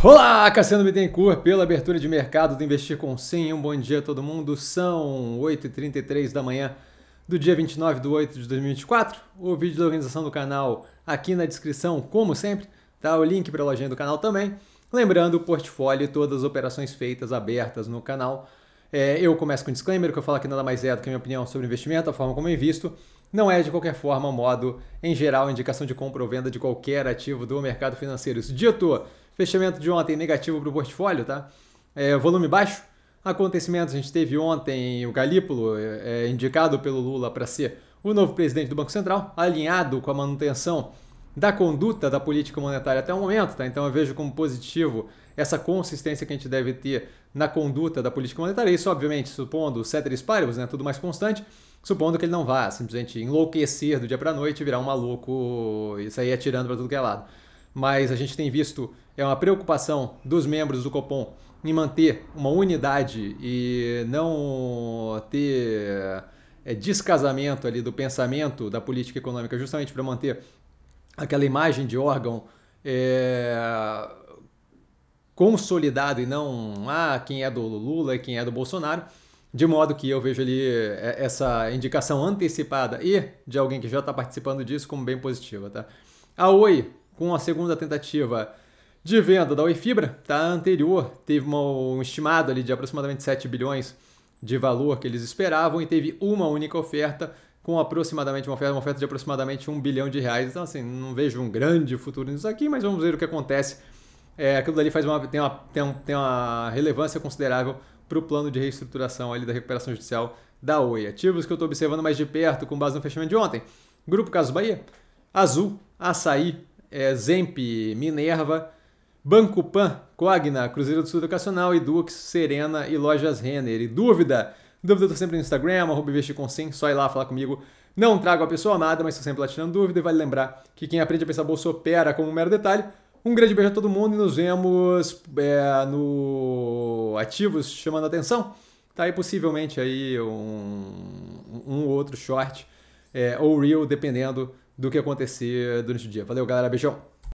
Olá, Cassiano Bittencourt, pela abertura de mercado do Investir com Sim. Um bom dia a todo mundo. São 8h33 da manhã do dia 29 de 8 de 2024. O vídeo da organização do canal aqui na descrição, como sempre, tá o link para a lojinha do canal também. Lembrando o portfólio e todas as operações feitas abertas no canal. É, eu começo com um disclaimer, que eu falo que nada mais é do que a minha opinião sobre investimento, a forma como eu invisto não é de qualquer forma, modo, em geral, indicação de compra ou venda de qualquer ativo do mercado financeiro. Isso dito, fechamento de ontem negativo para o portfólio, tá? É, volume baixo. Acontecimentos, a gente teve ontem o Galípolo, é, é indicado pelo Lula para ser o novo presidente do Banco Central, alinhado com a manutenção da conduta da política monetária até o momento, tá? Então eu vejo como positivo essa consistência que a gente deve ter na conduta da política monetária. Isso, obviamente, supondo ceteris paribus, né? Tudo mais constante, supondo que ele não vá simplesmente enlouquecer do dia para noite, virar um maluco e sair atirando para tudo que é lado. Mas a gente tem visto é uma preocupação dos membros do Copom em manter uma unidade e não ter é, descasamento ali do pensamento da política econômica, justamente para manter aquela imagem de órgão é, consolidado e não ah, quem é do Lula e quem é do Bolsonaro, de modo que eu vejo ali é, essa indicação antecipada e de alguém que já está participando disso como bem positiva. Tá? A Oi, com a segunda tentativa de venda da Oi Fibra, tá? a anterior teve uma, um estimado ali de aproximadamente 7 bilhões de valor que eles esperavam e teve uma única oferta com aproximadamente uma oferta, uma oferta de aproximadamente 1 bilhão de reais. Então, assim, não vejo um grande futuro nisso aqui, mas vamos ver o que acontece. É, aquilo dali faz uma, tem, uma, tem, um, tem uma relevância considerável para o plano de reestruturação ali da recuperação judicial da Oi. Ativos que eu estou observando mais de perto com base no fechamento de ontem. Grupo Caso Bahia, Azul, Açaí, é, Zemp, Minerva, Banco Pan, Cogna, Cruzeiro do Sul Educacional, Edux, Serena e Lojas Renner. E dúvida? Dúvida eu tô sempre no Instagram, arroba investirconsciência, só ir lá falar comigo. Não trago a pessoa amada, mas estou sempre lá tirando dúvida. E vale lembrar que quem aprende a pensar bolsa opera como um mero detalhe. Um grande beijo a todo mundo e nos vemos é, no Ativos Chamando a Atenção. Tá aí possivelmente aí um, um outro short é, ou reel, dependendo do que acontecer durante o dia. Valeu, galera. Beijão.